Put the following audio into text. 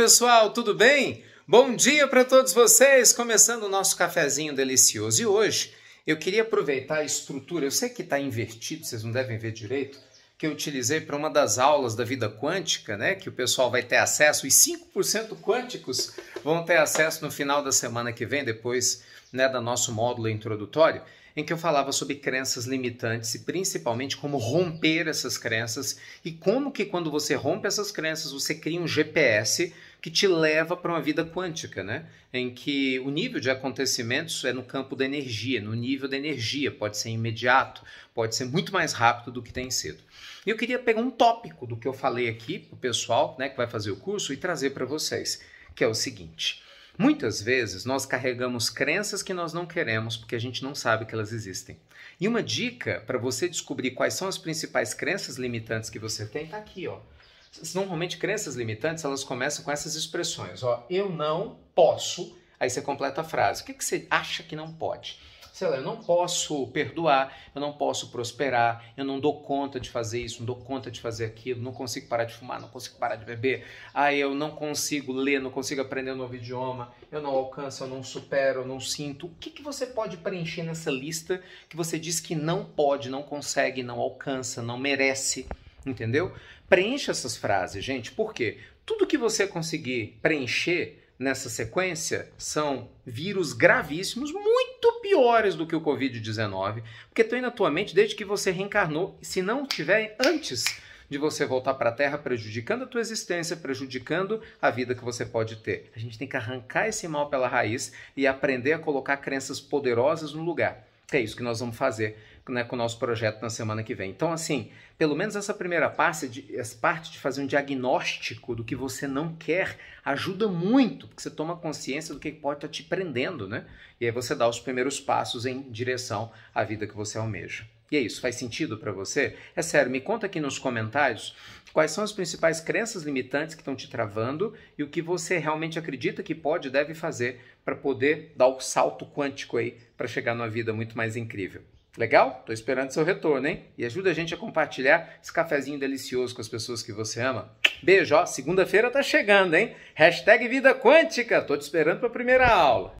Pessoal, tudo bem? Bom dia para todos vocês, começando o nosso cafezinho delicioso. E hoje eu queria aproveitar a estrutura, eu sei que está invertido, vocês não devem ver direito, que eu utilizei para uma das aulas da vida quântica, né, que o pessoal vai ter acesso, e 5% quânticos vão ter acesso no final da semana que vem, depois né, do nosso módulo introdutório, em que eu falava sobre crenças limitantes e principalmente como romper essas crenças e como que quando você rompe essas crenças, você cria um GPS que te leva para uma vida quântica, né? em que o nível de acontecimentos é no campo da energia, no nível da energia, pode ser imediato, pode ser muito mais rápido do que tem sido. E eu queria pegar um tópico do que eu falei aqui para o pessoal né, que vai fazer o curso e trazer para vocês, que é o seguinte. Muitas vezes nós carregamos crenças que nós não queremos porque a gente não sabe que elas existem. E uma dica para você descobrir quais são as principais crenças limitantes que você tem está aqui, ó Normalmente, crenças limitantes, elas começam com essas expressões. Ó, eu não posso. Aí você completa a frase. O que, que você acha que não pode? sei lá, eu não posso perdoar, eu não posso prosperar, eu não dou conta de fazer isso, não dou conta de fazer aquilo, não consigo parar de fumar, não consigo parar de beber, ah, eu não consigo ler, não consigo aprender um novo idioma, eu não alcanço, eu não supero, eu não sinto. O que, que você pode preencher nessa lista que você diz que não pode, não consegue, não alcança, não merece? entendeu? Preencha essas frases, gente, porque tudo que você conseguir preencher nessa sequência são vírus gravíssimos, muito piores do que o Covid-19, porque estão na tua mente desde que você reencarnou, se não tiver antes de você voltar para a Terra, prejudicando a tua existência, prejudicando a vida que você pode ter. A gente tem que arrancar esse mal pela raiz e aprender a colocar crenças poderosas no lugar. É isso que nós vamos fazer né, com o nosso projeto na semana que vem. Então, assim, pelo menos essa primeira parte de, essa parte de fazer um diagnóstico do que você não quer ajuda muito, porque você toma consciência do que pode estar te prendendo, né? E aí você dá os primeiros passos em direção à vida que você almeja. E é isso, faz sentido para você? É sério, me conta aqui nos comentários quais são as principais crenças limitantes que estão te travando e o que você realmente acredita que pode e deve fazer para poder dar o salto quântico aí para chegar numa vida muito mais incrível. Legal? Tô esperando seu retorno, hein? E ajuda a gente a compartilhar esse cafezinho delicioso com as pessoas que você ama. Beijo, ó. Segunda-feira tá chegando, hein? Hashtag Vida Quântica. Tô te esperando pra primeira aula.